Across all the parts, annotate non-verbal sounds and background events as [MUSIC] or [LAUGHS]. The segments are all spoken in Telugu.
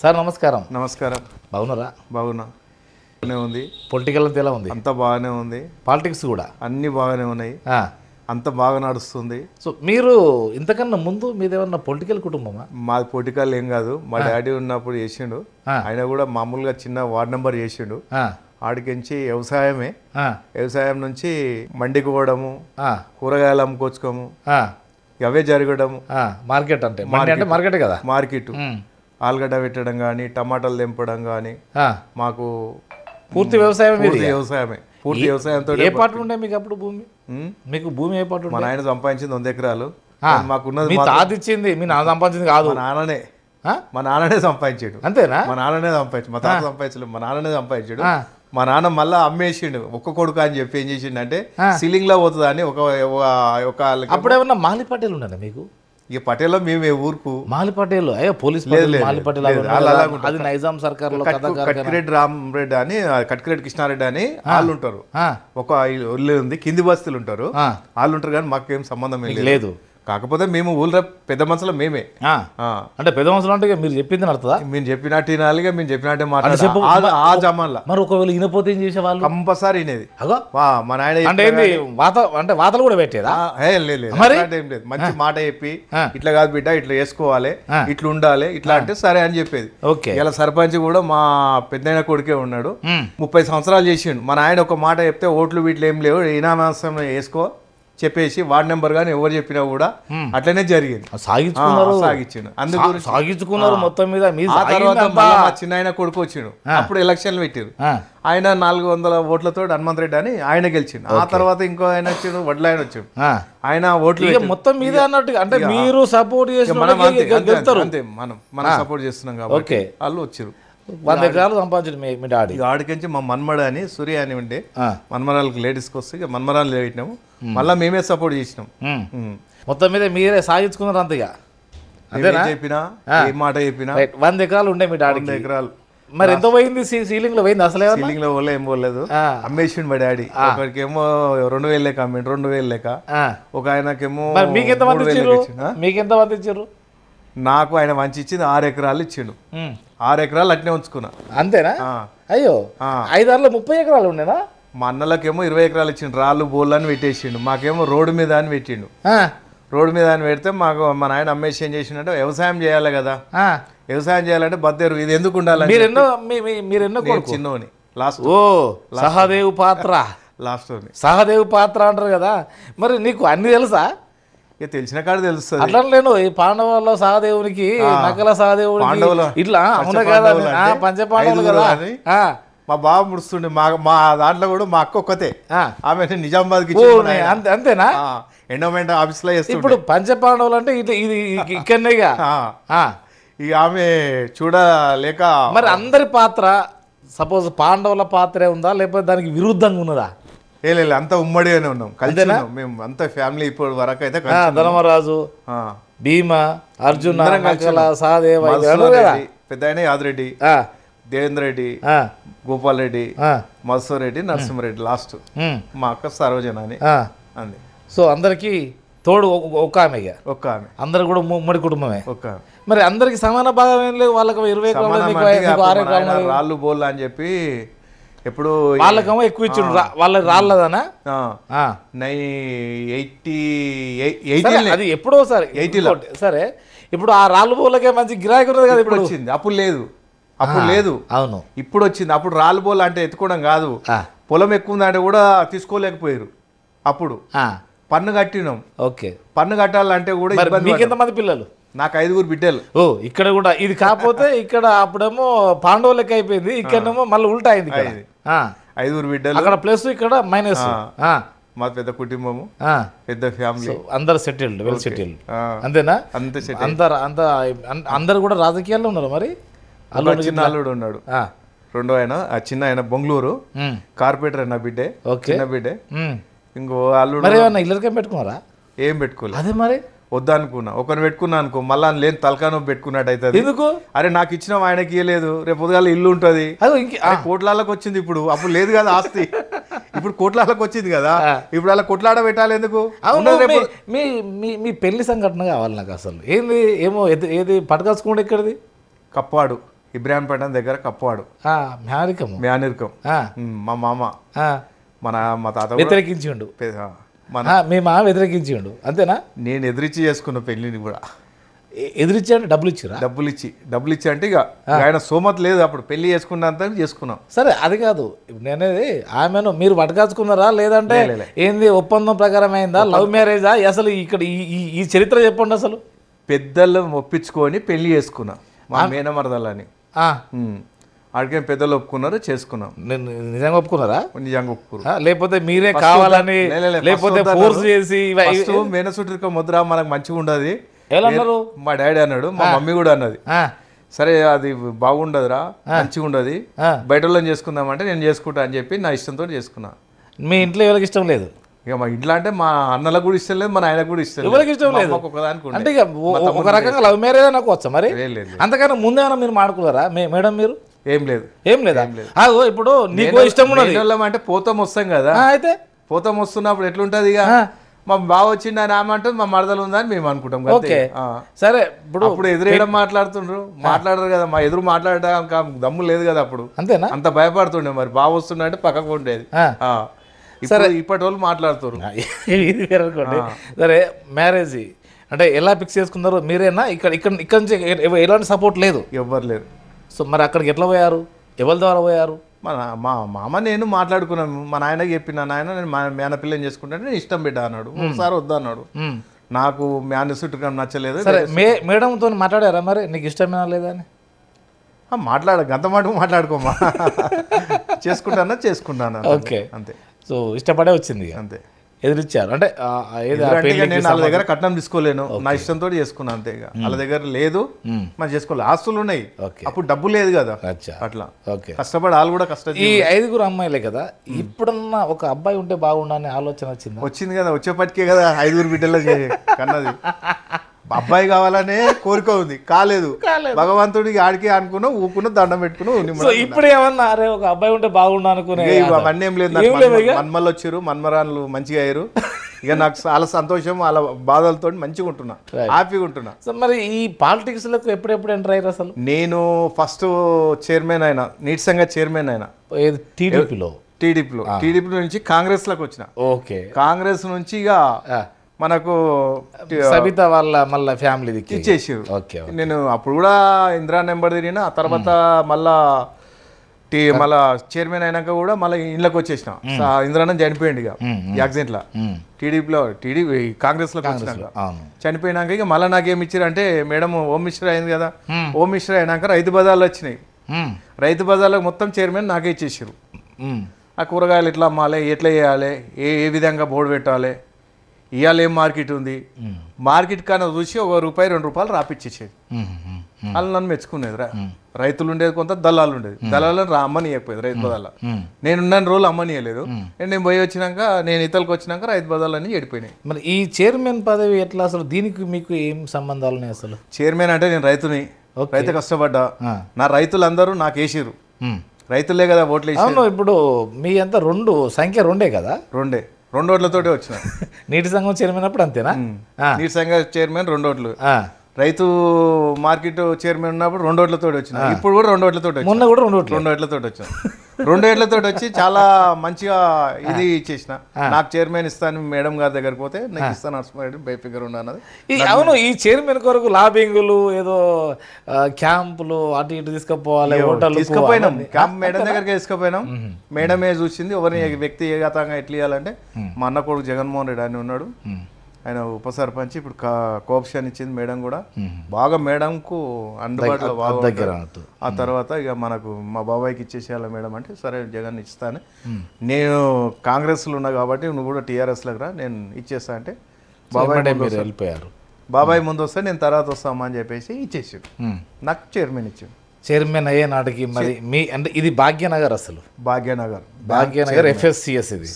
సార్ నమస్కారం నమస్కారం బాగున్నారా బాగున్నా బాగానే ఉంది పొలిటికల్ అంతా ఎలా ఉంది అంత బాగానే ఉంది పాలిటిక్స్ కూడా అన్నీ బాగానే ఉన్నాయి అంత బాగా నడుస్తుంది సో మీరు ఇంతకన్నా ముందు మీదేమన్నా పొలిటికల్ కుటుంబమా మాది పొలిటికల్ ఏం కాదు మా డాడీ ఉన్నప్పుడు చేసిండు ఆయన కూడా మామూలుగా చిన్న వార్డ్ నెంబర్ చేసిండు ఆడికించి వ్యవసాయమే వ్యవసాయం నుంచి మండికి పోవడము కూరగాయలు అమ్ముకోచుకోము అవే జరగడము మార్కెట్ అంటే మార్కెట్ కదా మార్కెట్ ఆలుగడ్డ పెట్టడం కానీ టమాటాలు తెంపడం కానీ మాకు పూర్తి వ్యవసాయం వ్యవసాయమే పూర్తి వ్యవసాయంతో ఏ పాటలు ఉండే మీకు అప్పుడు భూమి మీకు భూమి ఏ పాటు మా నాయన సంపాదించింది వంద ఎకరాలు మాకున్నది తాత మీ నాన్న సంపాదించింది కాదు మా నాన్ననే మా నాన్ననే సంపాదించాడు అంతేనా మా నాన్ననే సంపాదించు మా తాత సంపాదించలేదు మా నాన్ననే సంపాదించాడు మా నాన్న మళ్ళా అమ్మేసిండు ఒక్క కొడుకు అని చెప్పి ఏం చేసిండు అంటే సీలింగ్ లో పోతుందని ఒక ఒక అప్పుడేమన్నా మాలిపాటలు ఉండండి మీకు ఈ పటేల్లో మేమే ఊరుకు మాలి పటేల్ అయ్యో పోలీస్ మాలి పటేల్ అది నైజాం సర్కార్ కట్కిరెడ్డి రామరెడ్డి అని కట్కిరెడ్డి కృష్ణారెడ్డి అని వాళ్ళు ఉంటారు ఒక ఉంది కింది బస్తులు ఉంటారు వాళ్ళు ఉంటారు కానీ మాకేం సంబంధం లేదు కాకపోతే మేము ఊళ్ళో పెద్ద మనుషులు మేమే అంటే పెద్ద మనుషులు అంటే మీరు చెప్పింది నడుతుందా మేము చెప్పినట్టు వినాలిగా మేము చెప్పినట్టే మాట్లాడాలి ఆ జమాన్లో మరి ఒకవేళ ఇనపోతే ఏం వాళ్ళు కంపల్సరీ ఇనేది అగో మా అంటే వాత అంటే వాతలు కూడా పెట్టేదా ఏం లేదు ఏం లేదు మంచి మాట చెప్పి ఇట్లా కాదు బిడ్డ ఇట్లా వేసుకోవాలి ఇట్లా ఉండాలి ఇట్లా అంటే సరే అని చెప్పేది ఓకే ఇలా సర్పంచ్ కూడా మా పెద్ద కొడుకే ఉన్నాడు ముప్పై సంవత్సరాలు చేసిండు మన ఆయన ఒక మాట చెప్తే ఓట్లు వీటిలో ఏం లేవు ఇనామాసం వేసుకో చెప్పేసి వార్డ్ నెంబర్ కానీ ఎవరు చెప్పినా కూడా అట్లనే జరిగింది సాగించుకున్నారు సాగించిండు అందుకు సాగించుకున్నారు మొత్తం మీద తర్వాత చిన్న ఆయన కొడుకు వచ్చిండు అప్పుడు ఎలక్షన్లు పెట్టారు ఆయన నాలుగు వందల ఓట్లతో హనుమంత్ రెడ్డి అని ఆయన గెలిచిండు ఆ తర్వాత ఇంకో ఆయన వచ్చిండు వడ్ల ఆయన వచ్చాడు ఆయన ఓట్లు మొత్తం మీద అన్నట్టు అంటే మీరు సపోర్ట్ చేసి మనం అంతే మనం మనం సపోర్ట్ చేస్తున్నాం కాబట్టి వాళ్ళు వచ్చారు వంద ఎకరాలు సంపాదించడం మీ డాడీ ఆడికించి మా మన్మడ అని సూర్య అని ఉండే మన్మరాలకు లేడీస్కి వస్తే ఇక మన్మరాలు పెట్టినాము మళ్ళీ మేమే సపోర్ట్ చేసినాం మొత్తం మీద మీరే సాగించుకున్నారు అంతగా చెప్పినా మాట చెప్పినా వంద ఎకరాలు ఉండే మీ డాడీ ఎకరాలు మరి ఎంత పోయింది సీలింగ్ లో పోయింది అసలే సీలింగ్ లో పోలే ఏం పోలేదు అమ్మేసిండు మా డాడీ ఒకరికి ఏమో రెండు వేలు లెక్క రెండు వేలు లెక్క ఒక ఆయనకేమో మీకెంత మంది ఇచ్చారు ఎంత మంది ఇచ్చారు నాకు ఆయన మంచి ఇచ్చింది ఆరు ఎకరాలు ఇచ్చిండు ఆరు ఎకరాలు అట్నే ఉంచుకున్నా అంతేనా అయ్యో ఐదారులో ముప్పై ఎకరాలు ఉండేనా మా అన్నలకేమో ఇరవై ఎకరాలు ఇచ్చిండు రాళ్ళు బోళ్ళు అని పెట్టేసిండు మాకేమో రోడ్డు మీద అని పెట్టిండు రోడ్డు మీద అని పెడితే మాకు మా నాయన అమ్మేసి ఏం చేసిండంటే వ్యవసాయం చేయాలి కదా వ్యవసాయం చేయాలంటే బద్దెరు ఇది ఎందుకు ఉండాలి మీరెన్నో మీరెన్నో చిన్నోని లాస్ట్ ఓ సహదేవ్ పాత్ర లాస్ట్ సహదేవ్ పాత్ర అంటారు కదా మరి నీకు అన్ని తెలుసా ఇక తెలిసిన కాడ తెలుస్తుంది అట్లా లేను ఈ పాండవాల్లో సహదేవునికి నకల సహదేవుడు ఇట్లా కదా పంచపాండవులు కదా మా బాబు ముడుస్తుండే మా మా దాంట్లో కూడా మా అక్క ఒక్కతే ఆమె నిజామాబాద్కి అంతే అంతేనా ఎండోమెంట్ ఆఫీస్ లో ఇప్పుడు పంచపాండవులు అంటే ఇది ఇది ఇక్కడనే ఇక ఆమె చూడలేక మరి అందరి పాత్ర సపోజ్ పాండవుల పాత్రే ఉందా లేకపోతే దానికి విరుద్ధంగా ఉన్నదా లేదు అంతా ఉమ్మడి అని ఉన్నాం కలిసేనా మేము అంతా ఫ్యామిలీ ఇప్పుడు వరకు అయితే ధర్మరాజు భీమా అర్జున్ సహదేవ పెద్ద ఆయన యాదిరెడ్డి దేవేంద్ర రెడ్డి గోపాల్ రెడ్డి మత్సూర్ రెడ్డి నరసింహారెడ్డి లాస్ట్ మా అక్క సరోజన అని అంది సో అందరికీ తోడు ఒక ఆమె ఒక్క ఆమె అందరు కూడా ఉమ్మడి కుటుంబమే ఒక్క మరి అందరికి సమాన భాగం ఏం లేదు వాళ్ళకి ఇరవై రాళ్ళు బోళ్ళు అని చెప్పి ఎప్పుడు వాళ్ళకేమో ఎక్కువ ఇచ్చిండు వాళ్ళకి రాలేదనా ఎయిటీ అది ఎప్పుడో సార్ ఎయిటీలో సరే ఇప్పుడు ఆ రాళ్ళు పూలకే మంచి గిరాకీ ఉన్నది కదా ఇప్పుడు వచ్చింది అప్పుడు లేదు అప్పుడు లేదు అవును ఇప్పుడు వచ్చింది అప్పుడు రాళ్ళు బోల్ అంటే ఎత్తుకోవడం కాదు పొలం ఎక్కువ ఉందంటే కూడా తీసుకోలేకపోయారు అప్పుడు పన్ను కట్టినాం ఓకే పన్ను కట్టాలంటే కూడా మీకు ఎంతమంది పిల్లలు నాకు ఐదుగురు బిడ్డలు ఓ ఇక్కడ కూడా ఇది కాకపోతే ఇక్కడ అప్పుడేమో పాండవులకి అయిపోయింది ఇక్కడేమో మళ్ళీ ఉల్టా అయింది ఐదుగురు బిడ్డలు అక్కడ ప్లస్ ఇక్కడ మైనస్ మా పెద్ద కుటుంబము పెద్ద ఫ్యామిలీ అందరు సెటిల్డ్ వెల్ సెటిల్డ్ అంతేనా అందరు అంత అందరు కూడా రాజకీయాల్లో ఉన్నారు మరి చిన్న అల్లుడు ఉన్నాడు రెండో ఆయన ఆ చిన్న ఆయన బొంగళూరు కార్పొరేటర్ అయినా బిడ్డే చిన్న బిడ్డే ఇంకో అల్లుడు ఇల్లరికం పెట్టుకోరా ఏం పెట్టుకోలేదు అదే మరి వద్దనుకున్నా ఒకరిని పెట్టుకున్నా అనుకో మళ్ళా లేని తలకానో పెట్టుకున్నట్టు అవుతుంది ఎందుకు అరే నాకు ఇచ్చిన ఆయనకి ఇవ్వలేదు రేపు ఉదయాల ఇల్లు ఉంటుంది కోట్లాలకు వచ్చింది ఇప్పుడు అప్పుడు లేదు కదా ఆస్తి [LAUGHS] ఇప్పుడు కోట్లాలకు వచ్చింది కదా ఇప్పుడు అలా కొట్లాడ పెట్టాలి ఎందుకు మీ మీ మీ పెళ్లి సంఘటన కావాలి నాకు అసలు ఏంది ఏమో ఏది పటకాసుకుండా ఎక్కడిది కప్పాడు ఇబ్రాహీంపట్నం దగ్గర కప్పాడు మ్యానికం మేనరికం మా మామ మన మా తాత వ్యతిరేకించిండు మన మీ మా వ్యతిరేకించిండు అంతేనా నేను ఎదిరించి చేసుకున్న పెళ్ళిని కూడా ఎదిరించి అంటే డబ్బులు ఇచ్చిరా డబ్బులు ఇచ్చి డబ్బులు ఇచ్చి అంటే ఇక ఆయన సోమత లేదు అప్పుడు పెళ్లి చేసుకున్నంత చేసుకున్నాం సరే అది కాదు నేనేది ఆమెను మీరు వడకాచుకున్నారా లేదంటే ఏంది ఒప్పందం ప్రకారం అయిందా లవ్ మ్యారేజా అసలు ఇక్కడ ఈ చరిత్ర చెప్పండి అసలు పెద్దలను ఒప్పించుకొని పెళ్లి చేసుకున్నాం మా మేనమరదలని అడిగే పెద్దలు ఒప్పుకున్నారు చేసుకున్నాం నేను నిజంగా ఒప్పుకున్నారా నిజంగా ఒప్పుకున్నారు లేకపోతే మీరే కావాలని లేకపోతే ఫోర్స్ చేసి మేనసుట్రిక ముద్ర మనకు మంచిగా ఉండదు అన్నారు మా డాడీ అన్నాడు మా మమ్మీ కూడా అన్నది సరే అది బాగుండదురా మంచిగా ఉండదు బయట వాళ్ళని అంటే నేను చేసుకుంటా అని చెప్పి నా ఇష్టంతో చేసుకున్నా మీ ఇంట్లో ఎవరికి ఇష్టం లేదు ఇక మా ఇంట్లో అంటే మా అన్నలకు కూడా ఇష్టం లేదు మా ఆయనకు కూడా ఇష్టం ఎవరికి ఇష్టం లేదు అంటే ఒక రకంగా లవ్ మ్యారేజ్ అనుకోవచ్చా మరి అంతకన్నా ముందేమైనా మీరు మాడుకున్నారా మేడం మీరు ఏం లేదు ఏం లేదు అదో ఇప్పుడు నీకు ఇష్టం ఉన్నది అంటే పోతాం వస్తాం కదా అయితే పోతాం వస్తున్నప్పుడు ఎట్లుంటది ఇక మా బావ వచ్చింది అని ఆమె మా మరదలు ఉందని మేము అనుకుంటాం ఓకే సరే ఇప్పుడు ఇప్పుడు ఎదురేయడం మాట్లాడుతుండ్రు మాట్లాడరు కదా మా ఎదురు మాట్లాడడానికి దమ్ము లేదు కదా అప్పుడు అంతేనా అంత భయపడుతుండే మరి బావ వస్తుండే అంటే పక్కకు ఉండేది సరే ఇప్పటి వాళ్ళు మాట్లాడుతున్నారు సరే మ్యారేజ్ అంటే ఎలా ఫిక్స్ చేసుకున్నారు మీరేనా ఇక్కడ ఇక్కడ ఇక్కడ నుంచి ఎలాంటి సపోర్ట్ లేదు ఎవ్వరు లేరు సో మరి అక్కడికి ఎట్లా పోయారు ఎవరి ద్వారా పోయారు మన మా మామ నేను మాట్లాడుకున్నాను మా నాయన చెప్పిన నాయన నేను మా మేనపిల్లని చేసుకుంటే నేను ఇష్టం బిడ్డ అన్నాడు ఒకసారి వద్దన్నాడు నాకు మేన చుట్టుకం నచ్చలేదు సరే మే మేడంతో మాట్లాడారా మరి నీకు ఇష్టం లేదా అని మాట్లాడ గంత మాట మాట్లాడుకోమా [LAUGHS] చేసుకుంటానా చేసుకుంటాను ఓకే అంతే సో ఇష్టపడే వచ్చింది అంతే ఎదురిచ్చారు అంటే నేను వాళ్ళ దగ్గర కట్నం తీసుకోలేను నా ఇష్టంతో చేసుకున్నాను అంతే వాళ్ళ దగ్గర లేదు మనం చేసుకోలేదు ఆస్తులు ఉన్నాయి అప్పుడు డబ్బు లేదు కదా అట్లా ఓకే కష్టపడి వాళ్ళు కూడా కష్టం ఈ ఐదుగురు అమ్మాయిలే కదా ఇప్పుడన్నా ఒక అబ్బాయి ఉంటే బాగుండని ఆలోచన వచ్చింది వచ్చింది కదా వచ్చేపటికే కదా ఐదుగురు బిడ్డలు కన్నది అబ్బాయి కావాలనే కోరిక ఉంది కాలేదు భగవంతుడికి ఆడికి అనుకున్నా ఊకున్నా దండం పెట్టుకున్నా ఇప్పుడు ఏమన్నా అరే ఒక అబ్బాయి ఉంటే బాగుండు అనుకునే అవన్నీ ఏం లేదు మన్మల్ వచ్చారు మన్మరాన్లు మంచిగా అయ్యారు ఇక నాకు చాలా సంతోషం వాళ్ళ బాధలతో మంచిగా ఉంటున్నా హ్యాపీగా ఉంటున్నా సో మరి ఈ పాలిటిక్స్ లకు ఎప్పుడెప్పుడు ఎంటర్ అయ్యారు అసలు నేను ఫస్ట్ చైర్మన్ అయినా నీట్సంగా చైర్మన్ అయినా టీడీపీలో టీడీపీలో టీడీపీ నుంచి కాంగ్రెస్ లకు వచ్చిన ఓకే కాంగ్రెస్ నుంచి ఇక మనకు సబిత వాళ్ళ మళ్ళీ ఫ్యామిలీ ఇచ్చేసారు ఓకే నేను అప్పుడు కూడా ఇందిరా నెంబర్ తిరిగిన ఆ తర్వాత మళ్ళా టీ మళ్ళా చైర్మన్ అయినాక కూడా మళ్ళీ ఇండ్లకు వచ్చేసిన ఇందిరాన చనిపోయింది ఇక లో టీడీపీలో టీడీపీ కాంగ్రెస్ లో చనిపోయినాక ఇక మళ్ళీ నాకేమి ఇచ్చారు అంటే మేడం ఓం మిశ్రా అయింది కదా ఓం మిశ్రా అయినాక రైతు బజార్లు వచ్చినాయి రైతు బజార్లో మొత్తం చైర్మన్ నాకే ఇచ్చేసారు ఆ కూరగాయలు ఎట్లా అమ్మాలి ఎట్లా చేయాలి ఏ ఏ విధంగా బోర్డు పెట్టాలి ఇవాళ ఏం మార్కెట్ ఉంది మార్కెట్ కన్నా చూసి ఒక రూపాయి రెండు రూపాయలు రాపిచ్చేసేది వాళ్ళు నన్ను మెచ్చుకునేది రా రైతులు ఉండేది కొంత దళాలు ఉండేది దళాలు రా చెప్పేది రైతు బదాల నేను ఉన్నాను రోజులు అమ్మనియలేదు నేను పోయి వచ్చినాక నేను ఇతరులకు వచ్చినాక రైతు బదాలు అన్ని చెడిపోయినాయి మరి ఈ చైర్మన్ పదవి ఎట్లా అసలు దీనికి మీకు ఏం సంబంధాలు ఉన్నాయి అసలు చైర్మన్ అంటే నేను రైతుని రైతు కష్టపడ్డా నా రైతులందరూ నాకు వేసిరు రైతులే కదా ఓట్లు ఇప్పుడు మీ అంతా రెండు సంఖ్య రెండే కదా రెండే రెండోట్లతోటే వచ్చిన [LAUGHS] నీటి సంఘం చైర్మన్ అప్పుడు అంతేనా నీటి సంఘం చైర్మన్ రెండోట్లు రైతు మార్కెట్ చైర్మన్ ఉన్నప్పుడు రెండు ఓట్లతో వచ్చింది ఇప్పుడు కూడా రెండు ఓట్లతో మొన్న కూడా రెండు రెండు ఓట్లతో వచ్చాను రెండు ఏళ్లతో వచ్చి చాలా మంచిగా ఇది ఇచ్చేసిన నాకు చైర్మన్ ఇస్తాను మేడం గారి దగ్గర పోతే నాకు ఇస్తాను నరసింహారెడ్డి బై ఫిగర్ ఉన్నది అవును ఈ చైర్మన్ కొరకు లాబింగులు ఏదో క్యాంపులు అటు ఇటు తీసుకుపోవాలి హోటల్ తీసుకుపోయినాం క్యాంప్ మేడం దగ్గరికి తీసుకుపోయినాం మేడమే చూసింది ఎవరిని వ్యక్తిగతంగా ఎట్లా ఇవ్వాలంటే మా అన్న కొడుకు జగన్మోహన్ రెడ్డి అని ఉన్నాడు ఆయన ఉప సర్పంచ్ ఇప్పుడు కోప్షన్ ఇచ్చింది మేడం కూడా బాగా మేడంకు అందుబాటులో బాగా ఆ తర్వాత ఇక మనకు మా బాబాయ్కి ఇచ్చేసేయాలి మేడం అంటే సరే జగన్ ఇస్తాను నేను కాంగ్రెస్లో ఉన్నా కాబట్టి నువ్వు కూడా టిఆర్ఎస్ రా నేను ఇచ్చేస్తా అంటే బాబాయ్ వెళ్ళిపోయారు బాబాయ్ ముందు వస్తే నేను తర్వాత వస్తామా అని చెప్పేసి ఇచ్చేసాడు నాకు చైర్మన్ ఇచ్చాడు చైర్మన్ అయ్యే నాటికి మరి మీ అంటే ఇది భాగ్యనగర్ అసలు భాగ్యనగర్ భాగ్యనగర్ ఎఫ్ఎస్సిఎస్ ఇది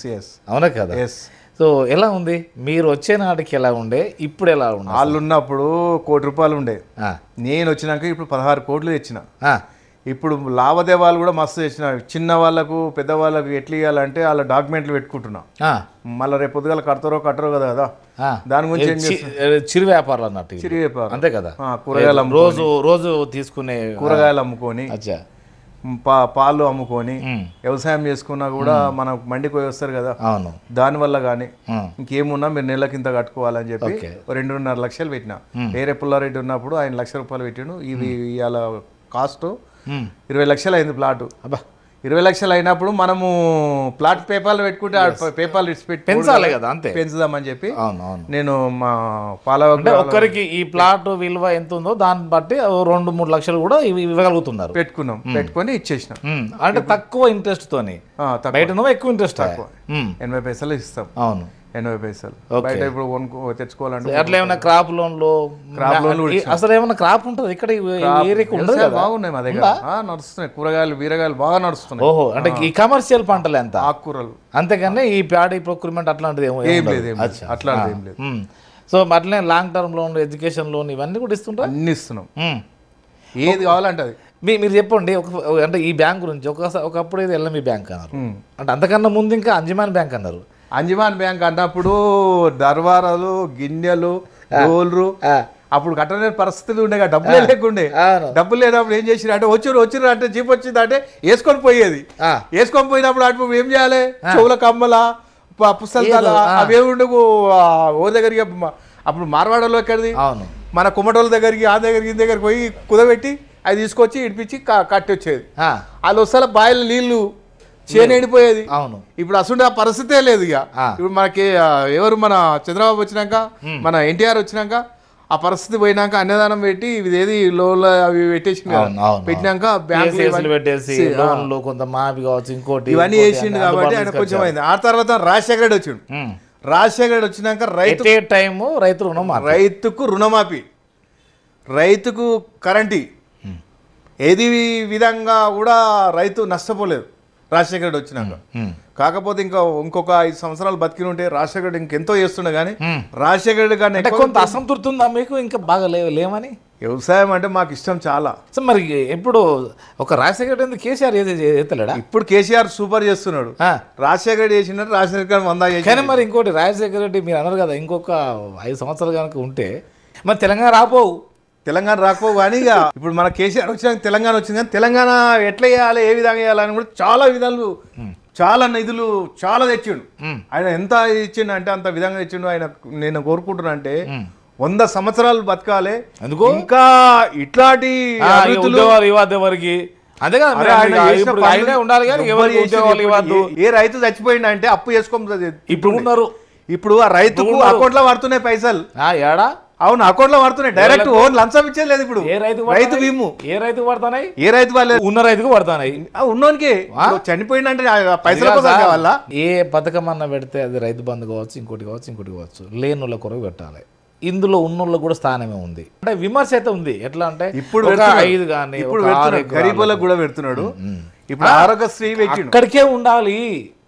అవునా కదా ఎస్ సో ఎలా ఉంది మీరు వచ్చే నాటికి ఎలా ఉండే ఇప్పుడు ఎలా ఉండే వాళ్ళు ఉన్నప్పుడు కోటి రూపాయలు ఉండే నేను వచ్చినాక ఇప్పుడు పదహారు కోట్లు తెచ్చిన ఇప్పుడు లావాదేవాలు కూడా మస్తు తెచ్చిన చిన్న వాళ్ళకు పెద్దవాళ్ళకు ఎట్లా ఇవ్వాలంటే వాళ్ళ డాక్యుమెంట్లు పెట్టుకుంటున్నా మళ్ళీ రేపు పొద్దుగా కడతారో కట్టరో కదా కదా దాని గురించి చిరు వ్యాపారాలు అన్నట్టు చిరు వ్యాపారం అంతే కదా కూరగాయలు రోజు రోజు తీసుకునే కూరగాయలు అమ్ముకొని పా పాలు అమ్ముకొని వ్యవసాయం చేసుకున్నా కూడా మనకు పోయి వస్తారు కదా అవును దానివల్ల కానీ ఇంకేమున్నా మీరు నెలకింత కట్టుకోవాలని చెప్పి రెండున్నర లక్షలు పెట్టిన వేరే పుల్లారెడ్డి ఉన్నప్పుడు ఆయన లక్ష రూపాయలు పెట్టిండు ఇవి ఇవాళ కాస్ట్ ఇరవై లక్షలు అయింది ప్లాట్ అబ్బా ఇరవై లక్షలు అయినప్పుడు మనము ప్లాట్ పేపర్లు పెట్టుకుంటే పేపర్లు ఇచ్చి పెట్టి పెంచాలి కదా అంతే పెంచుదామని చెప్పి నేను మా పాలవగ్ర ఒక్కరికి ఈ ప్లాట్ విలువ ఎంత ఉందో దాన్ని బట్టి రెండు మూడు లక్షలు కూడా ఇవ్వగలుగుతున్నారు పెట్టుకున్నాం పెట్టుకొని ఇచ్చేసినాం అంటే తక్కువ ఇంట్రెస్ట్ తోని బయట ఎక్కువ ఇంట్రెస్ట్ తక్కువ ఎనభై పైసలు ఇస్తాం అవును ఎనభై పైసలు బయట ఇప్పుడు తెచ్చుకోవాలంటే అట్లా ఏమైనా క్రాప్ లోన్లో క్రాప్ లోన్ అసలు ఏమైనా క్రాప్ ఉంటుంది ఇక్కడ బాగున్నాయి మా దగ్గర నడుస్తున్నాయి కూరగాయలు బీరగాయలు బాగా నడుస్తున్నాయి ఓహో అంటే ఈ కమర్షియల్ పంటలు ఎంత ఆకుకూరలు అంతేగానే ఈ ప్యాడీ ప్రొక్యూర్మెంట్ అట్లాంటిది ఏమో ఏం లేదు అట్లాంటిది ఏం లేదు సో అట్లనే long term loan education loan ఇవన్నీ కూడా ఇస్తుంటారు అన్ని ఇస్తున్నాం ఏది కావాలంటే అది మీ మీరు చెప్పండి ఒక అంటే ఈ బ్యాంక్ గురించి ఒకసారి ఒకప్పుడు ఇది ఎల్ఎంఈ బ్యాంక్ అన్నారు అంటే అంతకన్నా ముందు ఇంకా అంజమాన్ బ్యాంక్ అన్నారు అంజమాన్ బ్యాంక్ అన్నప్పుడు దర్వారాలు గిన్నెలు డోల్రు అప్పుడు కట్టలేని పరిస్థితులు ఉండేగా డబ్బులే లేకుండే డబ్బులు లేనప్పుడు ఏం చేసిన అంటే వచ్చి వచ్చిరు అంటే జీప్ వచ్చింది అంటే వేసుకొని పోయేది వేసుకొని పోయినప్పుడు అటు ఏం చేయాలి చెవుల కమ్మల పుస్తకాలు అవే ఉండవు ఓ దగ్గరికి అప్పుడు మార్వాడలో ఎక్కడిది మన కుమ్మటోళ్ళ దగ్గరికి ఆ దగ్గరికి దగ్గరికి పోయి కుదబెట్టి అది తీసుకొచ్చి ఇడిపించి కట్టి వచ్చేది వాళ్ళు వస్తే బాయిల నీళ్ళు చేనేడిపోయేది అవును ఇప్పుడు అసలు ఆ పరిస్థితే లేదు ఇక ఇప్పుడు మనకి ఎవరు మన చంద్రబాబు వచ్చినాక మన ఎన్టీఆర్ వచ్చినాక ఆ పరిస్థితి పోయినాక అన్నదానం పెట్టి ఇదేది లోన్లు అవి పెట్టేసి పెట్టినాక బ్యాంకులు పెట్టేసి కొంత మాఫీ కావచ్చు ఇంకోటి ఇవన్నీ చేసిండు కాబట్టి ఆయన కొంచెం అయింది ఆ తర్వాత రాజశేఖర రెడ్డి వచ్చిండు రాజశేఖర రెడ్డి వచ్చినాక రైతు టైము రైతు రుణమాఫీ రైతుకు రుణమాఫీ రైతుకు కరెంటీ ఏది విధంగా కూడా రైతు నష్టపోలేదు రాజశేఖర రెడ్డి వచ్చినాక కాకపోతే ఇంకా ఇంకొక ఐదు సంవత్సరాలు బతికి ఉంటే రాజశేఖర రెడ్డి ఇంకెంతో చేస్తుండే కానీ రాజశేఖర రెడ్డి కానీ కొంత అసంతృప్తి ఉందా మీకు ఇంకా బాగా లేవని వ్యవసాయం అంటే మాకు ఇష్టం చాలా సో మరి ఎప్పుడు ఒక రాజశేఖర రెడ్డి కేసీఆర్ చేస్తలేడా ఇప్పుడు కేసీఆర్ సూపర్ చేస్తున్నాడు రాజశేఖర రెడ్డి చేసినట్టు రాజశేఖర వంద కానీ మరి ఇంకోటి రాజశేఖర రెడ్డి మీరు అన్నారు కదా ఇంకొక ఐదు సంవత్సరాలు కనుక ఉంటే మరి తెలంగాణ రాబోవు తెలంగాణ రాకపో కానీ ఇక ఇప్పుడు మన కేసీఆర్ వచ్చినాక తెలంగాణ వచ్చింది కానీ తెలంగాణ ఎట్లా చేయాలి ఏ విధంగా చేయాలని కూడా చాలా విధాలు చాలా నిధులు చాలా తెచ్చిండు ఆయన ఎంత ఇచ్చిండు అంటే అంత విధంగా తెచ్చిండు ఆయన నేను కోరుకుంటున్నా అంటే వంద సంవత్సరాలు బతకాలి అందుకు ఇంకా ఇట్లాంటి వరకు ఏ రైతు చచ్చిపోయిండు అంటే అప్పు చేసుకోండి ఇప్పుడు ఉన్నారు ఇప్పుడు ఆ రైతుకు పడుతున్నాయి పైసలు ఏడా అవును అకౌంట్ లో పడుతున్నాయి డైరెక్ట్ ఓన్ లంచం ఇచ్చేది లేదు ఇప్పుడు ఏ రైతు రైతు భీము ఏ రైతు పడతాయి ఏ రైతు వాళ్ళు ఉన్న రైతుకు పడతానాయి ఉన్నోనికి చనిపోయిందంటే పైసల కోసం కావాలా ఏ పథకం అన్న పెడితే అది రైతు బంధు కావచ్చు ఇంకోటి కావచ్చు ఇంకోటి కావచ్చు లేని కొరకు పెట్టాలి ఇందులో ఉన్నోళ్ళు కూడా స్థానమే ఉంది అంటే విమర్శ అయితే ఉంది ఎట్లా అంటే ఇప్పుడు ఐదు కానీ ఇప్పుడు గరీబులకు కూడా పెడుతున్నాడు ఇప్పుడు ఆరోగ్యశ్రీ ఇక్కడికే ఉండాలి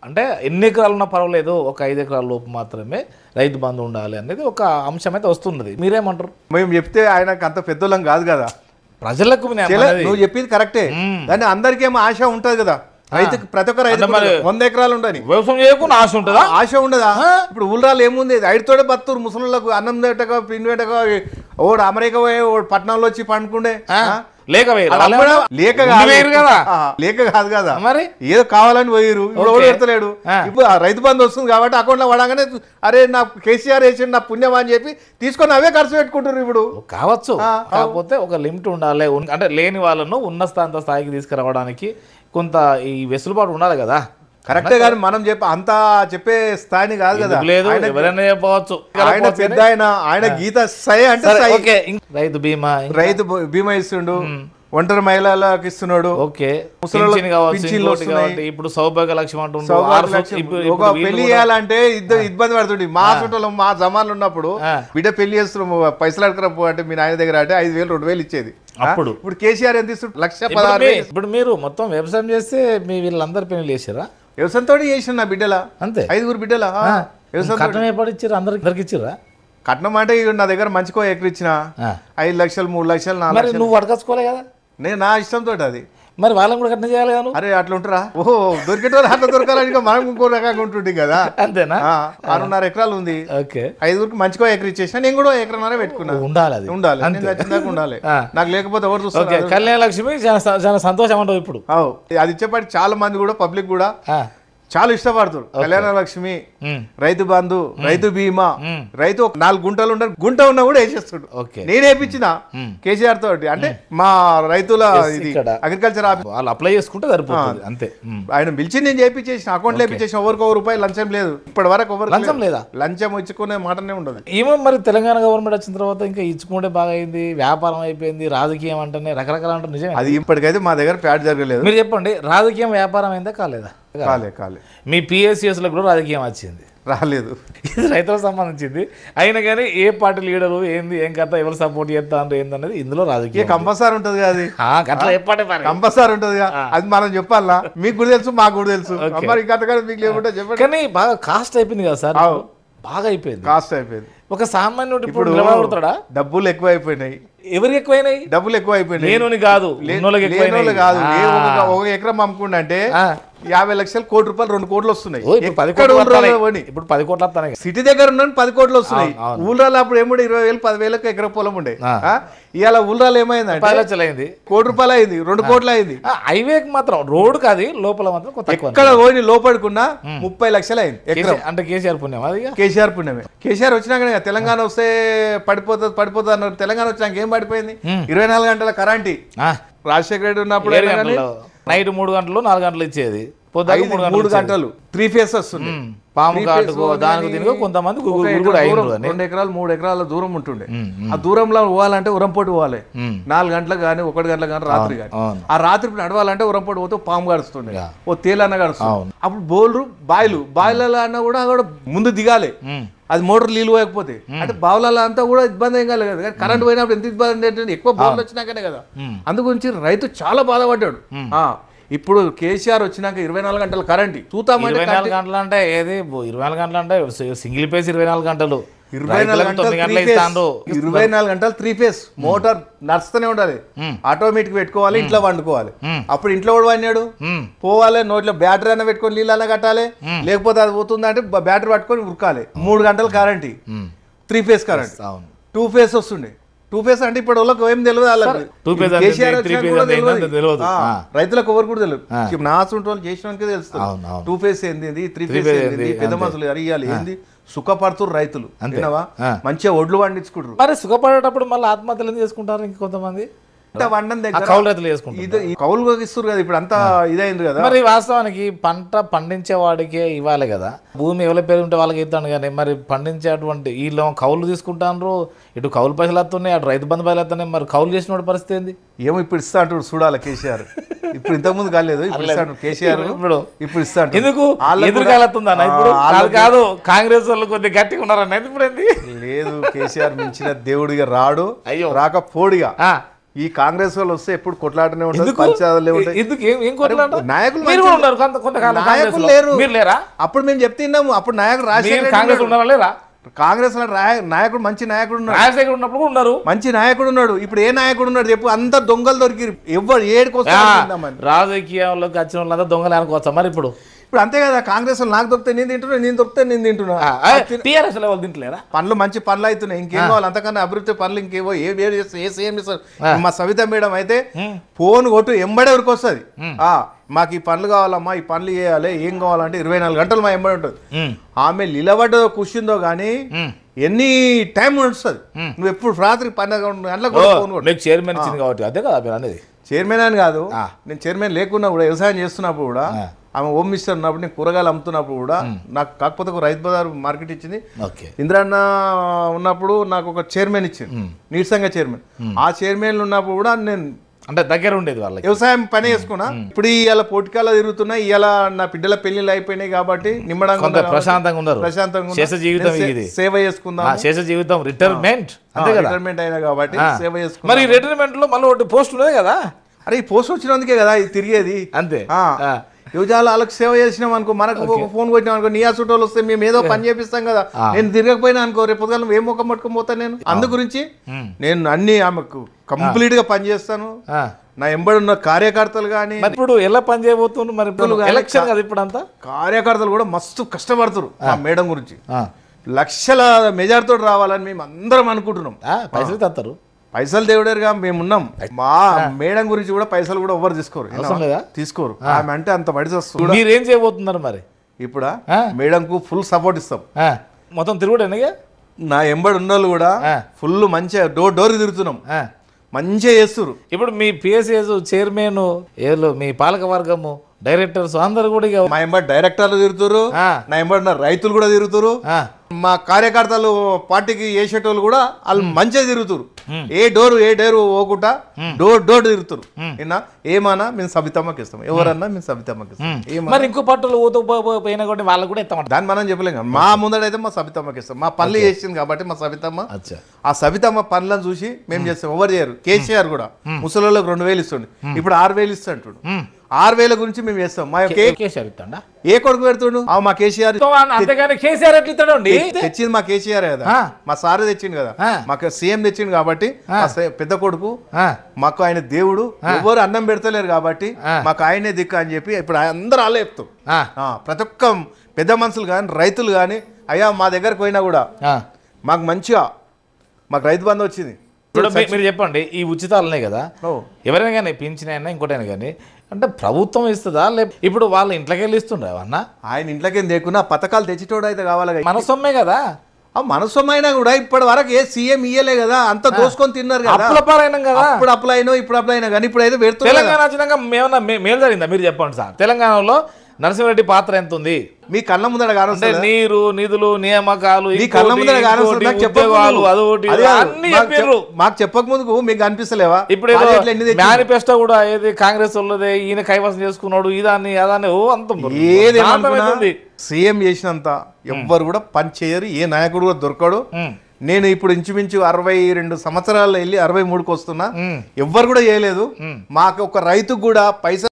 అంటే ఎన్ని ఎకరాలు ఉన్నా పర్వాలేదు ఒక ఐదు ఎకరాల లోపు మాత్రమే రైతు బంధు ఉండాలి అనేది ఒక అంశం అయితే వస్తున్నది మీరేమంటారు మేము చెప్తే ఆయనకు అంత పెద్దోళ్ళం కాదు కదా ప్రజలకు నువ్వు చెప్పింది కరెక్టే దాన్ని అందరికీ ఏమో ఆశ ఉంటుంది కదా రైతుకి ప్రతి ఒక్క రైతు వంద ఎకరాలు ఉండని వ్యవసాయం చేయకుండా ఆశ ఉంటుందా ఆశ ఉండదా ఇప్పుడు ఊళ్ళాలు ఏముంది ఐదుతోటే బతురు ముసలిలకు అన్నం తింటగా పిండి పెట్టగా ఓడు అమెరికా పోయి ఓడు పట్టణంలో వచ్చి పండుకుండే లేక లేక కదా లేక కాదు కదా మరి ఏదో కావాలని పోయిరు ఇప్పుడు ఎడతలేడు ఇప్పుడు రైతు బంధు వస్తుంది కాబట్టి అకౌంట్లో పడగానే అరే నా కేసీఆర్ వేసిండు నా పుణ్యం అని చెప్పి తీసుకొని అవే ఖర్చు పెట్టుకుంటారు ఇప్పుడు కావచ్చు కాకపోతే ఒక లిమిట్ ఉండాలి అంటే లేని వాళ్ళను ఉన్న స్థాయికి తీసుకురావడానికి కొంత ఈ వెసులుబాటు ఉండాలి కదా కరెక్టే కానీ మనం చెప్ప అంత చెప్పే స్థాయి కాదు కదా లేదు ఎవరైనా చెప్పవచ్చు ఆయన పెద్ద ఆయన ఆయన గీత సై అంటే రైతు బీమా రైతు బీమా ఇస్తుండు ఒంటరి మహిళలకు ఇస్తున్నాడు ఓకే ఇప్పుడు సౌభాగ్య లక్ష్యం ఒక పెళ్లి చేయాలంటే ఇద్దరు ఇబ్బంది పడుతుంది మా చుట్టలో మా జమాన్లు ఉన్నప్పుడు బిడ్డ పెళ్లి చేస్తున్నాం పైసలు అడగరపు అంటే మీ నాయన దగ్గర అంటే ఐదు వేలు రెండు వేలు ఇచ్చేది అప్పుడు ఇప్పుడు కేసీఆర్ ఎంత ఇస్తుంది లక్ష పదహారు ఇప్పుడు మీరు మొత్తం వ్యవసాయం చేస్తే మీ వీళ్ళందరూ పెళ్లి చేసారా వ్యవసాయంతో చేసిన నా బిడ్డలా అంతే ఐదుగురు బిడ్డలా కట్నం ఎప్పుడిచ్చారు అందరికి అందరికి కట్నం అంటే నా దగ్గర మంచికో ఎక్కడ ఇచ్చిన ఐదు లక్షలు మూడు లక్షలు నాలుగు నువ్వు అడగచ్చుకోలే కదా నేను నా ఇష్టంతో అది మరి వాళ్ళని కూడా కట్నం చేయాలి కాను అరే అట్లా ఉంటారా ఓహో దొరికేట అట్లా దొరకాలని మనం ఇంకో రకంగా ఉంటుంది కదా అంతేనా ఆరున్నర ఎకరాలు ఉంది ఓకే ఐదుగురికి మంచిగా ఎకర ఇచ్చేసిన నేను కూడా ఎకరన్నర పెట్టుకున్నా ఉండాలి అది ఉండాలి దాకా ఉండాలి నాకు లేకపోతే ఎవరు చూస్తారు కళ్యాణ లక్ష్మి చాలా సంతోషం ఉంటుంది ఇప్పుడు అది ఇచ్చేపాటి చాలా మంది కూడా పబ్లిక్ కూడా చాలా ఇష్టపడతారు కళ్యాణ లక్ష్మి రైతు బంధు రైతు బీమా రైతు నాలుగు గుంటలు ఉండరు గుంట ఉన్నా కూడా వేసేస్తాడు నేను వేపించిన కేసీఆర్ తోటి అంటే మా రైతుల ఇది అగ్రికల్చర్ వాళ్ళు అప్లై చేసుకుంటే సరిపోతుంది అంతే ఆయన పిలిచి నేను చేయించేసిన అకౌంట్ వేపించేసిన ఎవరికి ఒక రూపాయి లంచం లేదు ఇప్పటి వరకు ఎవరు లంచం లేదా లంచం ఇచ్చుకునే మాటనే ఉండదు ఏమో మరి తెలంగాణ గవర్నమెంట్ వచ్చిన తర్వాత ఇంకా ఇచ్చుకుంటే బాగా అయింది వ్యాపారం అయిపోయింది రాజకీయం అంటేనే రకరకాల అంటే నిజం అది ఇప్పటికైతే మా దగ్గర ప్యాడ్ జరగలేదు మీరు చెప్పండి రాజకీయం వ్యాపారం అయిందా కాలేదా కాలే కాలే మీ పిఎస్సిఎస్లో కూడా రాజకీయం వచ్చింది రాలేదు ఇది రైతులకు సంబంధించింది అయినా కానీ ఏ పార్టీ లీడరు ఏంది ఏం కథ ఎవరు సపోర్ట్ చేస్తా అంటే ఏందనేది ఇందులో రాజకీయం కంపల్సరీ ఉంటుంది అది అట్లా చెప్పండి కంపల్సరీ ఉంటుంది అది మనం చెప్పాలా మీకు కూడా తెలుసు మాకు కూడా తెలుసు మరి కథ కానీ మీకు లేకుండా చెప్పండి కానీ బాగా కాస్ట్ అయిపోయింది కదా సార్ బాగా అయిపోయింది కాస్ట్ అయిపోయింది ఒక సామాన్యుడు ఇప్పుడు డబ్బులు ఎక్కువ అయిపోయినాయి ఎవరికి ఎక్కువైనాయి డబ్బులు ఎక్కువ అయిపోయినాయి నేను కాదు కాదు ఒక ఎకరం అమ్ముకుండా అంటే యాభై లక్షలు కోటి రూపాయలు రెండు కోట్లు వస్తున్నాయి ఇప్పుడు పది కోట్లు వస్తాయి సిటీ దగ్గర ఉన్న పది కోట్లు వస్తున్నాయి ఊళ్ళలో అప్పుడు ఏముండే ఇరవై వేలు పది వేలకు ఎకర పొలం ఉండే ఇవాళ ఊళ్ళలో ఏమైంది పది లక్షలు అయింది కోటి రూపాయలు అయింది రెండు కోట్లు అయింది హైవేకి మాత్రం రోడ్ కాదు లోపల మాత్రం ఎక్కడ పోయి లోపడుకున్నా ముప్పై లక్షలు అయింది అంటే కేసీఆర్ పుణ్యం అది కేసీఆర్ పుణ్యమే కేసీఆర్ వచ్చినాక తెలంగాణ వస్తే పడిపోతుంది పడిపోతుంది అన్నారు తెలంగాణ వచ్చినాక ఏం పడిపోయింది ఇరవై నాలుగు గంటల కరెంటీ రాజశేఖర రెడ్డి ఉన్నప్పుడు నైట్ మూడు గంటలు నాలుగు గంటలు ఇచ్చేది మూడు గంటలు త్రీ ఫేస్ వస్తుంది పాము దానికి కొంతమంది రెండు ఎకరాలు మూడు ఎకరాల దూరం ఉంటుండే ఆ దూరంలో పోవాలంటే ఉరంపోటు పోవాలి నాలుగు గంటలకు కానీ ఒకటి గంటలకు కానీ రాత్రి కానీ ఆ రాత్రి నడవాలంటే ఉరంపోటు పోతే పాము గడుస్తుండే ఓ తేలన్న గడుస్తుంది అప్పుడు బోల్రు బాయిలు బాయిలలో అన్న కూడా ముందు దిగాలి అది మోటార్ నీళ్ళు పోయకపోతే అంటే బావులాల అంతా కూడా ఇబ్బంది ఏం కాలేదు కదా కరెంట్ పోయినప్పుడు ఎంత ఇబ్బంది ఏంటంటే ఎక్కువ బావులు వచ్చినాకనే కదా అందుగురించి రైతు చాలా బాధపడ్డాడు ఇప్పుడు కేసీఆర్ వచ్చినాక ఇరవై నాలుగు గంటలు కరెంట్ చూతామంటే ఇరవై నాలుగు గంటలు అంటే ఏది ఇరవై నాలుగు గంటలు అంటే సింగిల్ పేజ్ ఇరవై నాలుగు గంటలు ఇరవై నాలుగు గంటలు త్రీ ఫేస్ మోటార్ నడుస్తూనే ఉండాలి ఆటోమేటిక్ పెట్టుకోవాలి ఇంట్లో వండుకోవాలి అప్పుడు ఇంట్లో కూడా వండాడు పోవాలి నోట్లో బ్యాటరీ అయినా పెట్టుకొని నీళ్ళు కట్టాలి లేకపోతే అది పోతుంది అంటే బ్యాటరీ పట్టుకొని ఉరకాలి మూడు గంటలు current three phase current two phase వస్తుండే టూ ఫేస్ అంటే ఇప్పుడు వాళ్ళకి ఏం తెలియదు రైతులకు ఎవరు కూడా తెలియదు నాసు వాళ్ళు చేసిన తెలుస్తుంది టూ ఫేస్ ఏంది త్రీ ఫేస్ ఏంది పెద్ద మనుషులు అరియాలి ఏంది సుఖపడుతురు రైతులు అంతేనావా మంచిగా ఒడ్లు పండించుకుంటారు మరి సుఖపడేటప్పుడు మళ్ళీ ఆత్మహత్యలు ఎందుకు చేసుకుంటారు ఇంకొంతమంది కౌలు ఇస్తారు కదా ఇప్పుడు అంతా ఇదైంది కదా మరి వాస్తవానికి పంట పండించే వాడికే ఇవ్వాలి కదా భూమి ఎవరి పేరు ఉంటే వాళ్ళకి ఇద్దాను కానీ మరి పండించేటువంటి వీళ్ళు కౌలు తీసుకుంటాను ఇటు కౌలు పైసలు వస్తున్నాయి అటు రైతు బంధు పైసలు వస్తున్నాయి మరి కౌలు చేసిన పరిస్థితి ఏంది ఏమో ఇప్పుడు ఇస్తా అంటాడు చూడాలి కేసీఆర్ ఇప్పుడు ముందు కాలేదు కేసీఆర్ ఇప్పుడు ఇప్పుడు ఇస్తాడు ఎందుకు ఎదురుకాలతుందన్న ఇప్పుడు కాదు కాంగ్రెస్ వాళ్ళు కొద్దిగా గట్టిగా ఉన్నారన్న ఇప్పుడు లేదు కేసీఆర్ మించిన దేవుడిగా రాడు అయ్యో రాకపోడిగా ఈ కాంగ్రెస్ వాళ్ళు వస్తే ఎప్పుడు కొట్లాటనే ఉంటారు నాయకులు ఉన్నారు నాయకులు లేరు లేరా అప్పుడు మేము చెప్తున్నాము అప్పుడు నాయకులు రాజశేఖర్ కాంగ్రెస్ లేరా కాంగ్రెస్ లో నాయకుడు మంచి నాయకుడు రాజశేఖర్ ఉన్నప్పుడు ఉన్నారు మంచి నాయకుడు ఉన్నాడు ఇప్పుడు ఏ నాయకుడు ఉన్నాడు చెప్పు అంత దొంగలు దొరికి ఎవ్వరు ఏడుకోసం రాజకీయంలోకి వచ్చిన వాళ్ళంతా దొంగలు అనుకోవచ్చా మరి ఇప్పుడు ఇప్పుడు అంతే కదా కాంగ్రెస్ నాకు దొరికితే నేను తింటున్నా నేను దొరికితే నేను తింటున్నా టీఆర్ఎస్ తింటలేదా పనులు మంచి పనులు అవుతున్నాయి ఇంకేం కావాలి అంతకన్నా అభివృద్ధి పనులు ఇంకేవో ఏ వేరు చేస్తారు ఏ సీఎం చేస్తారు మా సవిత మేడం అయితే ఫోన్ కొట్టు ఎంబడే వస్తుంది మాకు ఈ పనులు కావాలమ్మా ఈ పనులు చేయాలి ఏం కావాలంటే ఇరవై నాలుగు గంటలు మా ఎంబడి ఉంటుంది ఆమె నిలబడ్డ కూర్చుందో కానీ ఎన్ని టైం నడుస్తుంది నువ్వు ఎప్పుడు రాత్రి పన్నెండు గంటలకు చైర్మన్ ఇచ్చింది కాబట్టి అదే కదా అనేది చైర్మన్ అని కాదు నేను చైర్మన్ లేకున్నా కూడా వ్యవసాయం చేస్తున్నప్పుడు కూడా ఆమె హోమ్ మినిస్టర్ ఉన్నప్పుడు నేను కూరగాయలు అమ్ముతున్నప్పుడు కూడా నాకు కాకపోతే ఒక రైతు బజార్ మార్కెట్ ఇచ్చింది ఇంద్రాన్న ఉన్నప్పుడు నాకు ఒక చైర్మన్ ఇచ్చింది నీరసంగా చైర్మన్ ఆ చైర్మన్లు ఉన్నప్పుడు కూడా నేను అంటే దగ్గర ఉండేది వాళ్ళకి వ్యవసాయం పని చేసుకున్నా ఇప్పుడు ఇలా పోటీకాల తిరుగుతున్నాయి ఇలా నా బిడ్డల పెళ్లిళ్ళు అయిపోయినాయి కాబట్టి నిమ్మడానికి ప్రశాంతంగా ఉన్నారు ప్రశాంతంగా శేష జీవితం సేవ చేసుకుందాం శేష జీవితం రిటైర్మెంట్ అంతే కదా రిటైర్మెంట్ అయినా కాబట్టి సేవ చేసుకుందాం మరి రిటైర్మెంట్ లో మళ్ళీ ఒకటి పోస్ట్ ఉన్నది కదా అరే ఈ పోస్ట్ వచ్చినందుకే కదా తిరిగేది అంతే యువజనాలు వాళ్ళకి సేవ చేసినాం అనుకో మనకు ఒక ఫోన్ కొట్టినాం అనుకో నీ హాస్పిటల్ వస్తే మేము ఏదో పని చేపిస్తాం కదా నేను తిరగకపోయినా అనుకో రేపు పొద్దున ఏం మొక్క పట్టుకొని పోతాను నేను అందు గురించి నేను అన్ని ఆమెకు కంప్లీట్ గా పని చేస్తాను నా ఎంబడి ఉన్న కార్యకర్తలు కానీ ఇప్పుడు ఎలా పని చేయబోతున్నారు మరి ఎలక్షన్ కదా ఇప్పుడు అంతా కార్యకర్తలు కూడా మస్తు కష్టపడతారు ఆ మేడం గురించి లక్షల మెజార్తో రావాలని మేము అందరం అనుకుంటున్నాం పైసలు తత్తారు పైసలు దేవుడేరుగా మేమున్నాం మా మేడం గురించి కూడా పైసలు కూడా ఎవ్వరు తీసుకోరు తీసుకోరు ఆమె అంటే అంత పడిసి వస్తుంది మీరేం చేయబోతున్నారు మరి ఇప్పుడు మేడంకు ఫుల్ సపోర్ట్ ఇస్తాం మొత్తం తిరుగుడు నా ఎంబడి ఉన్నోళ్ళు కూడా ఫుల్ మంచిగా డోర్ డోర్ తిరుగుతున్నాం మంచిగా చేస్తారు ఇప్పుడు మీ పిఎస్ఎస్ చైర్మన్ మీ పాలక వర్గము డైరెక్టర్స్ అందరు కూడా మా ఎంబడి డైరెక్టర్లు తిరుగుతారు నా ఎంబడి రైతులు కూడా తిరుగుతారు మా కార్యకర్తలు పార్టీకి వేసేటోళ్ళు కూడా వాళ్ళు మంచిగా తిరుగుతారు ఏ డోరు ఏ డోరు పోకుండా డోర్ డోర్ తిరుగుతారు ఏనా ఏమన్నా మేము సబితమ్మకి ఇస్తాం ఎవరన్నా మేము సబితమ్మకి ఇస్తాం మరి ఇంకో పార్టీలు పోతూ పోయినా కూడా వాళ్ళు కూడా ఇస్తాం దాన్ని మనం చెప్పలేం కదా మా ముందడైతే మా సబితమ్మకి ఇస్తాం మా పనులు చేసింది కాబట్టి మా సబితమ్మ ఆ సబితమ్మ పనులను చూసి మేము చేస్తాం ఎవరు చేయరు కేసీఆర్ కూడా ముసలిళ్ళకి రెండు వేలు ఇస్తుండే ఇప్పుడు ఆరు వేలు ఇస్తాడు ఆరు వేల గురించి మేము వేస్తాం మా కేసీఆర్ ఏ కొడుకు పెడుతుండు మా కేసీఆర్ కేసీఆర్ ఎట్లుతాడు తెచ్చింది మా కేసీఆర్ కదా మా సార్ తెచ్చిండు కదా మాకు సీఎం తెచ్చిండు కాబట్టి పెద్ద కొడుకు మాకు ఆయన దేవుడు ఎవరు అన్నం పెడతలేరు కాబట్టి మాకు ఆయనే దిక్కు అని చెప్పి ఇప్పుడు అందరూ ఆలేపుతాం ప్రతి ఒక్క పెద్ద మనుషులు కానీ రైతులు కానీ అయ్యా మా దగ్గరకు పోయినా కూడా మాకు మంచిగా మాకు రైతు బంధు వచ్చింది మీరు చెప్పండి ఈ ఉచితాలనే కదా ఎవరైనా కానీ పింఛనైనా ఇంకోటైనా కానీ అంటే ప్రభుత్వం ఇస్తుందా లేదు ఇప్పుడు వాళ్ళ ఇంట్లోకి వెళ్ళి ఇస్తుండ్రా అన్న ఆయన ఇంట్లోకేం లేకున్నా పథకాలు తెచ్చిటోడు అయితే కావాలి మన సొమ్మే కదా ఆ మనసమైనా కూడా ఇప్పటి వరకు ఏ సీఎం ఇయ్యలే కదా అంత దోసుకొని తిన్నారు కదా కదా ఇప్పుడు అప్లై అయినా ఇప్పుడు అప్లై అయినా కానీ ఇప్పుడు అయితే పెడుతుంది తెలంగాణ వచ్చినాక మేము మేలు జరిగిందా మీరు చెప్పండి సార్ తెలంగాణలో నరసింహారెడ్డి పాత్ర ఎంత ఉంది మీ కళ్ళ ముందర అంటే నీరు నిధులు నియామకాలు ఈ కళ్ళ ముందర ఉద్యోగాలు మాకు చెప్పక ముందుకు మీకు అనిపిస్తలేవా ఇప్పుడు మేనిఫెస్టో కూడా ఏది కాంగ్రెస్ వాళ్ళదే ఈయన కైవసం చేసుకున్నాడు ఇదాన్ని అదాన్ని ఓ అంతం ఏది సీఎం చేసినంత ఎవ్వరు కూడా పని చేయరు ఏ నాయకుడు కూడా దొరకడు నేను ఇప్పుడు ఇంచుమించు అరవై రెండు సంవత్సరాలు వెళ్ళి అరవై మూడుకు వస్తున్నా ఎవ్వరు కూడా చేయలేదు మాకు ఒక రైతుకు కూడా పైసలు